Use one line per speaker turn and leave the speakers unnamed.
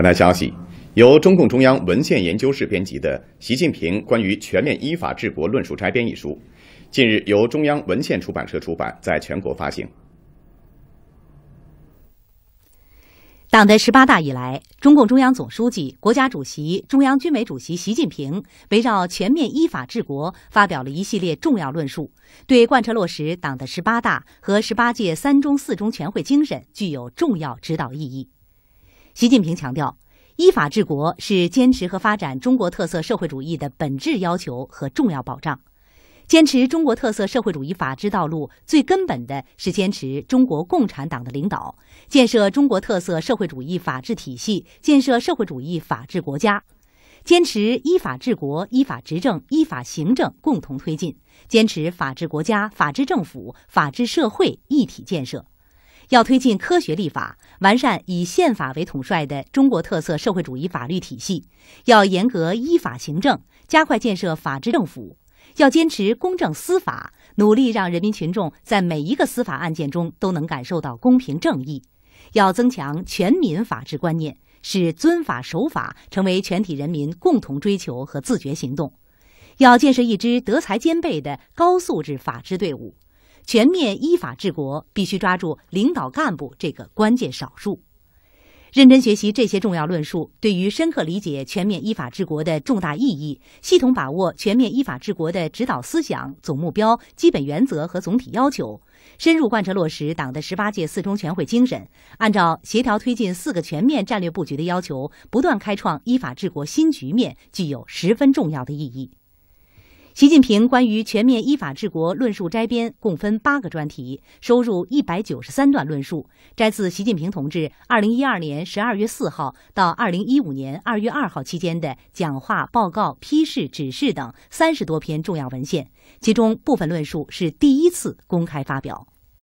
本来消息，由中共中央文献研究室编辑的《习近平关于全面依法治国论述摘编》一书，近日由中央文献出版社出版，在全国发行。
党的十八大以来，中共中央总书记、国家主席、中央军委主席习近平围绕全面依法治国发表了一系列重要论述，对贯彻落实党的十八大和十八届三中、四中全会精神具有重要指导意义。习近平强调，依法治国是坚持和发展中国特色社会主义的本质要求和重要保障。坚持中国特色社会主义法治道路，最根本的是坚持中国共产党的领导。建设中国特色社会主义法治体系，建设社会主义法治国家，坚持依法治国、依法执政、依法行政共同推进，坚持法治国家、法治政府、法治社会一体建设。要推进科学立法。完善以宪法为统帅的中国特色社会主义法律体系，要严格依法行政，加快建设法治政府；要坚持公正司法，努力让人民群众在每一个司法案件中都能感受到公平正义；要增强全民法治观念，使遵法守法成为全体人民共同追求和自觉行动；要建设一支德才兼备的高素质法治队伍。全面依法治国必须抓住领导干部这个关键少数，认真学习这些重要论述，对于深刻理解全面依法治国的重大意义，系统把握全面依法治国的指导思想、总目标、基本原则和总体要求，深入贯彻落实党的十八届四中全会精神，按照协调推进“四个全面”战略布局的要求，不断开创依法治国新局面，具有十分重要的意义。习近平关于全面依法治国论述摘编共分八个专题，收入一百九十三段论述，摘自习近平同志二零一二年十二月四号到二零一五年二月二号期间的讲话、报告、批示、指示等三十多篇重要文献，其中部分论述是第一次公开发表。